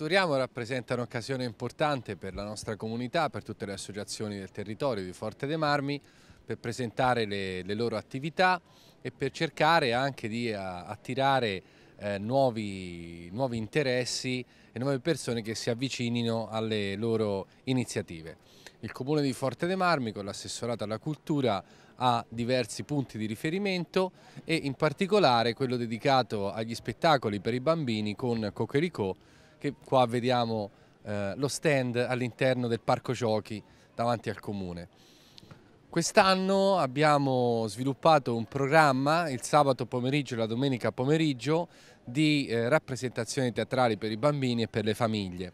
Futuriamo rappresenta un'occasione importante per la nostra comunità, per tutte le associazioni del territorio di Forte dei Marmi, per presentare le, le loro attività e per cercare anche di eh, attirare eh, nuovi, nuovi, interessi e nuove persone che si avvicinino alle loro iniziative. Il Comune di Forte dei Marmi con l'assessorato alla cultura ha diversi punti di riferimento e in particolare quello dedicato agli spettacoli per i bambini con Cochericò che qua vediamo eh, lo stand all'interno del parco giochi davanti al comune. Quest'anno abbiamo sviluppato un programma il sabato pomeriggio e la domenica pomeriggio di eh, rappresentazioni teatrali per i bambini e per le famiglie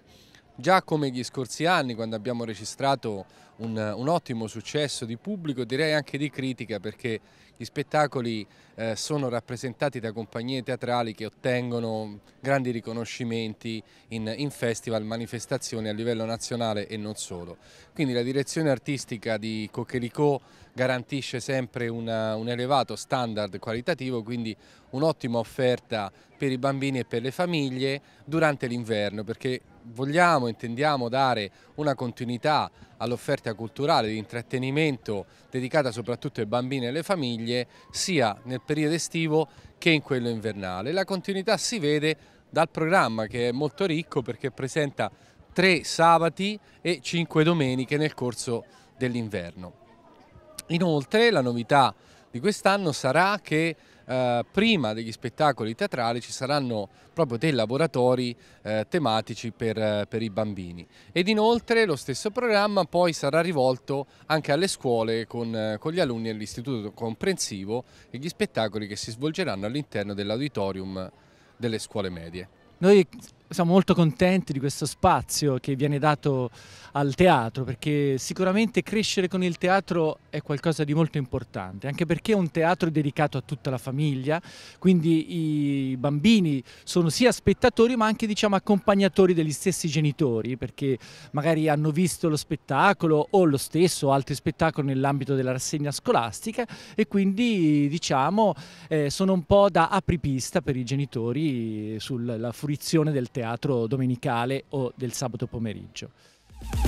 già come gli scorsi anni quando abbiamo registrato un, un, ottimo successo di pubblico, direi anche di critica perché gli spettacoli eh, sono rappresentati da compagnie teatrali che ottengono grandi riconoscimenti in, in, festival, manifestazioni a livello nazionale e non solo. Quindi la direzione artistica di Cochelicò garantisce sempre una, un elevato standard qualitativo, quindi un'ottima offerta per i bambini e per le famiglie durante l'inverno perché vogliamo, intendiamo dare una continuità all'offerta culturale di intrattenimento dedicata soprattutto ai bambini e alle famiglie sia nel periodo estivo che in quello invernale. La continuità si vede dal programma che è molto ricco perché presenta tre sabati e cinque domeniche nel corso dell'inverno. Inoltre la novità di quest'anno sarà che eh, prima degli spettacoli teatrali ci saranno proprio dei laboratori eh, tematici per, per, i bambini ed inoltre lo stesso programma poi sarà rivolto anche alle scuole con, eh, con gli alunni dell'istituto comprensivo e gli spettacoli che si svolgeranno all'interno dell'auditorium delle scuole medie. Noi siamo molto contenti di questo spazio che viene dato al teatro perché sicuramente crescere con il teatro è qualcosa di molto importante anche perché è un teatro dedicato a tutta la famiglia quindi i bambini sono sia spettatori ma anche diciamo accompagnatori degli stessi genitori perché magari hanno visto lo spettacolo o lo stesso altri spettacoli nell'ambito della rassegna scolastica e quindi diciamo eh, sono un po' da apripista per i genitori sulla fruizione del teatro teatro domenicale o del sabato pomeriggio.